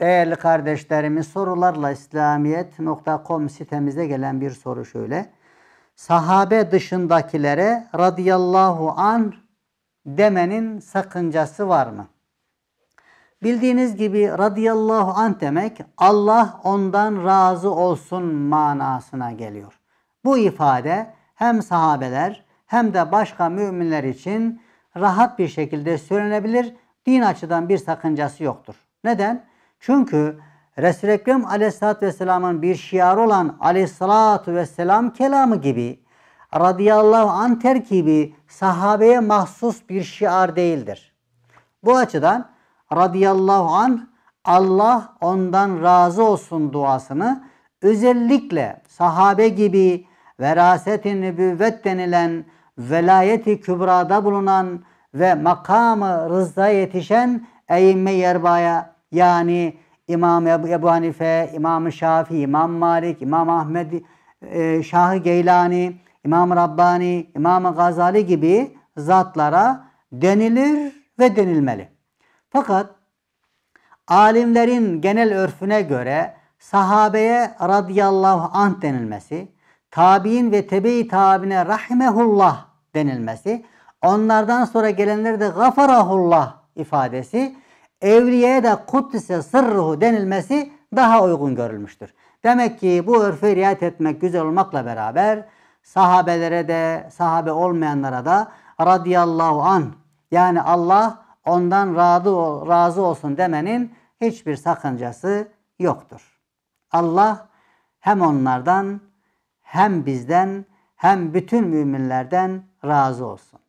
Değerli kardeşlerimiz sorularla İslamiyet.com sitemize gelen bir soru şöyle. Sahabe dışındakilere radıyallahu an demenin sakıncası var mı? Bildiğiniz gibi radıyallahu an demek Allah ondan razı olsun manasına geliyor. Bu ifade hem sahabeler hem de başka müminler için rahat bir şekilde söylenebilir. Din açıdan bir sakıncası yoktur. Neden? Çünkü Resul-i Ekrem aleyhissalatü vesselamın bir şiarı olan aleyhissalatü vesselam kelamı gibi radıyallahu an terkibi sahabeye mahsus bir şiar değildir. Bu açıdan radıyallahu an Allah ondan razı olsun duasını özellikle sahabe gibi veraset-i nübüvvet denilen velayeti kübrada bulunan ve makamı rızda yetişen eyyime yerbaya yani İmam Ebu, Hanife, İmam Şafii, İmam Malik, İmam Ahmed, e, şah Geylani, İmam Rabbani, İmam Gazali gibi zatlara denilir ve denilmeli. Fakat alimlerin genel örfüne göre sahabeye radıyallahu An denilmesi, tabi'in ve tebe-i tabine rahimehullah denilmesi, onlardan sonra gelenlere de gafarahullah ifadesi evliyeye de kuddise sırruhu denilmesi daha uygun görülmüştür. Demek ki bu örfe riayet etmek güzel olmakla beraber sahabelere de sahabe olmayanlara da radıyallahu an yani Allah ondan razı, razı olsun demenin hiçbir sakıncası yoktur. Allah hem onlardan hem bizden hem bütün müminlerden razı olsun.